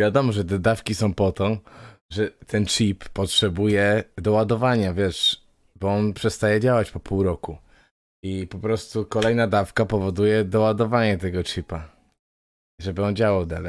Wiadomo, że te dawki są po to, że ten chip potrzebuje doładowania, wiesz, bo on przestaje działać po pół roku. I po prostu kolejna dawka powoduje doładowanie tego chipa, żeby on działał dalej.